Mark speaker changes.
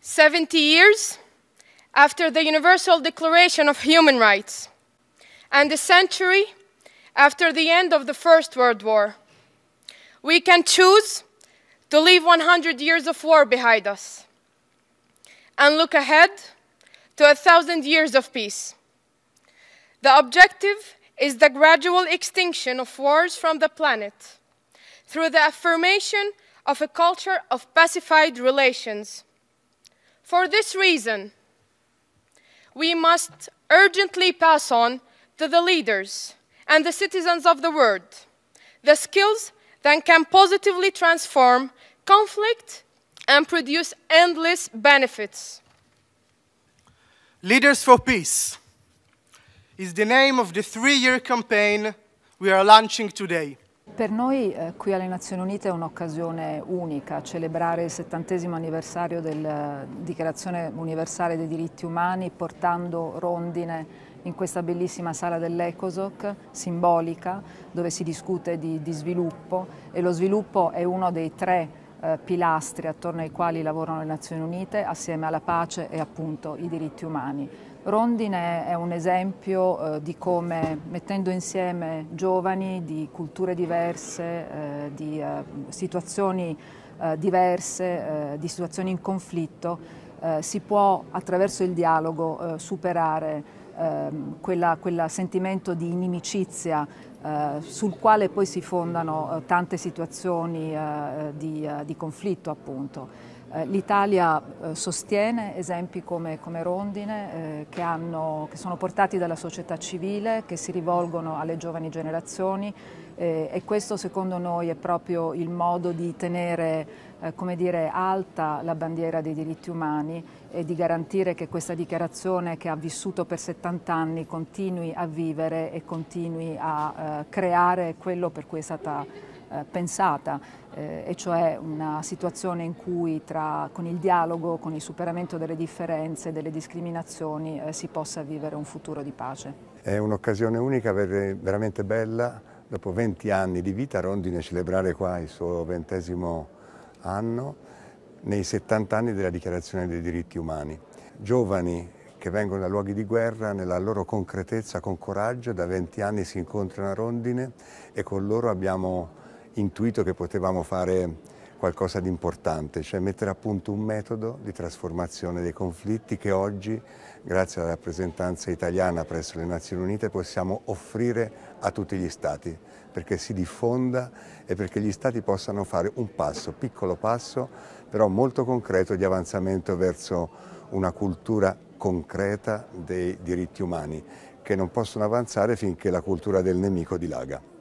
Speaker 1: 70 years after the Universal Declaration of Human Rights, and a century after the end of the First World War. We can choose to leave 100 years of war behind us and look ahead to a thousand years of peace. The objective is the gradual extinction of wars from the planet through the affirmation of a culture of pacified relations for this reason, we must urgently pass on to the leaders and the citizens of the world the skills that can positively transform conflict and produce endless benefits. Leaders for Peace is the name of the three-year campaign we are launching today.
Speaker 2: Per noi eh, qui alle Nazioni Unite è un'occasione unica, celebrare il settantesimo anniversario della eh, Dichiarazione Universale dei Diritti Umani portando rondine in questa bellissima sala dell'Ecosoc, simbolica, dove si discute di, di, sviluppo e lo sviluppo è uno dei tre eh, pilastri attorno ai quali lavorano le Nazioni Unite assieme alla pace e appunto i diritti umani. Rondine è un esempio eh, di come mettendo insieme giovani di culture diverse, eh, di eh, situazioni eh, diverse, eh, di situazioni in conflitto, eh, si può attraverso il dialogo superare ehm, quel sentimento di inimicizia eh, sul quale poi si fondano eh, tante situazioni eh, di, di conflitto appunto. Eh, L'Italia eh, sostiene esempi come, come Rondine eh, che, hanno, che, sono portati dalla società civile, che si rivolgono alle giovani generazioni eh, e questo secondo noi è proprio il modo di tenere eh, dire, alta la bandiera dei diritti umani e di garantire che questa dichiarazione che ha vissuto per 70 anni continui a vivere e continui a eh, creare quello per cui è stata eh, pensata, eh, e cioè una situazione in cui tra, con il dialogo, con il superamento delle differenze, delle discriminazioni, eh, si possa vivere un futuro di pace.
Speaker 3: È un'occasione unica, eh, veramente bella, dopo 20 anni di vita Rondine celebrare qua il suo ventesimo anno nei 70 anni della Dichiarazione dei diritti umani. Giovani che vengono da luoghi di guerra, nella loro concretezza, con coraggio, da 20 anni si incontrano a Rondine e con loro abbiamo intuito che potevamo fare qualcosa di importante, cioè mettere a punto un metodo di trasformazione dei conflitti che oggi, grazie alla rappresentanza italiana presso le Nazioni Unite, possiamo offrire a tutti gli Stati, perché si diffonda e perché gli Stati possano fare un passo, piccolo passo, però molto concreto di avanzamento verso una cultura concreta dei diritti umani, che non possono avanzare finché la cultura del nemico dilaga.